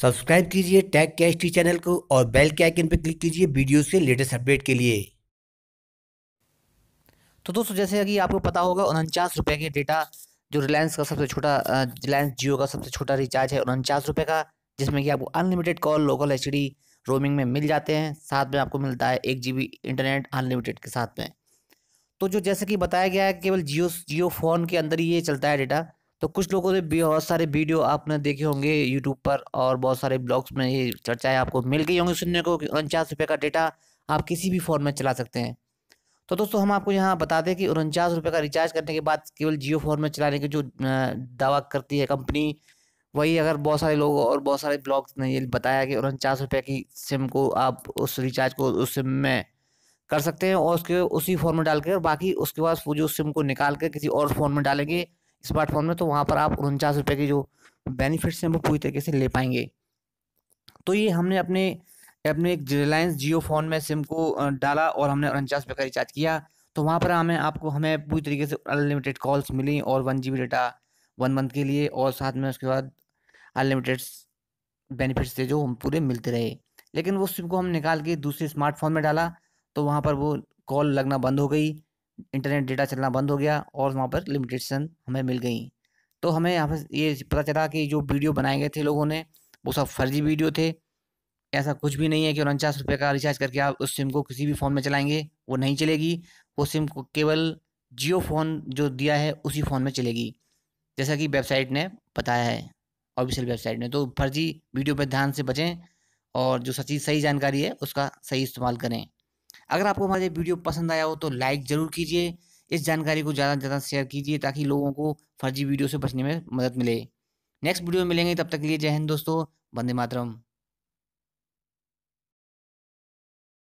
subscribe कीजिए tag cash T channel को और बेल के आइकन पर क्लिक कीजिए वीडियो से लेटेस्ट अपडेट के लिए तो दोस्तों जैसे कि आपको पता होगा उनचास रुपये के डेटा जो रिलायंस का सबसे छोटा रिलायंस जियो का सबसे छोटा रिचार्ज है उनचास रुपये का जिसमें कि आपको अनलिमिटेड कॉल लोकल एच रोमिंग में मिल जाते हैं साथ में आपको मिलता है एक जी इंटरनेट अनलिमिटेड के साथ में तो जो जैसे कि बताया गया है केवल जियो जियो फ़ोन के अंदर ही ये चलता है डेटा तो कुछ लोगों ने बहुत सारे वीडियो आपने देखे होंगे यूट्यूब पर और बहुत सारे ब्लॉग्स में ये चर्चाएँ आपको मिल गई होंगी सुनने को कि उनचास रुपये का डेटा आप किसी भी फ़ोन में चला सकते हैं तो दोस्तों हम आपको यहाँ बता दें कि उनचास रुपये का रिचार्ज करने के बाद केवल जियो फोन में चलाने की जो दावा करती है कंपनी वही अगर बहुत सारे लोग और बहुत सारे ब्लॉग्स ने ये बताया कि उनचास रुपये की सिम को आप उस रिचार्ज को उस सिम में कर सकते हैं और उसके उसी फ़ोन में डाल के और बाकी उसके बाद वो जो सिम को निकाल कर किसी और फ़ोन में डालेंगे स्मार्टफोन में तो वहाँ पर आप उनचास रुपये की जो बेनिफिट्स हैं वो पूरी तरीके से ले पाएंगे तो ये हमने अपने अपने एक रिलायंस जियो फ़ोन में सिम को डाला और हमने उनचास रुपये का रिचार्ज किया तो वहाँ पर हमें आपको हमें पूरी तरीके से अनलिमिटेड कॉल्स मिली और one G data one month के लिए और साथ में उसके बाद अनलिमिटेड बेनिफिट्स थे जो हम पूरे मिलते रहे लेकिन वो सिम को हम निकाल के दूसरे स्मार्टफोन में डाला तो वहाँ पर वो कॉल लगना बंद हो गई इंटरनेट डेटा चलना बंद हो गया और वहाँ पर लिमिटेशन हमें मिल गई तो हमें यहाँ पर ये पता चला कि जो वीडियो बनाए गए थे लोगों ने वो सब फर्जी वीडियो थे ऐसा कुछ भी नहीं है कि उनचास रुपये का रिचार्ज करके आप उस सिम को किसी भी फ़ोन में चलाएंगे वो नहीं चलेगी वो सिम को केवल जियो फ़ोन जो दिया है उसी फ़ोन में चलेगी जैसा कि वेबसाइट ने बताया है ऑफिशियल वेबसाइट ने तो फर्जी वीडियो पर ध्यान से बचें और जो सची सही जानकारी है उसका सही इस्तेमाल करें अगर आपको हमारे वीडियो पसंद आया हो तो लाइक ज़रूर कीजिए इस जानकारी को ज़्यादा से ज़्यादा शेयर कीजिए ताकि लोगों को फर्जी वीडियो से बचने में मदद मिले नेक्स्ट वीडियो में मिलेंगे तब तक के लिए जय हिंद दोस्तों वंदे मातरम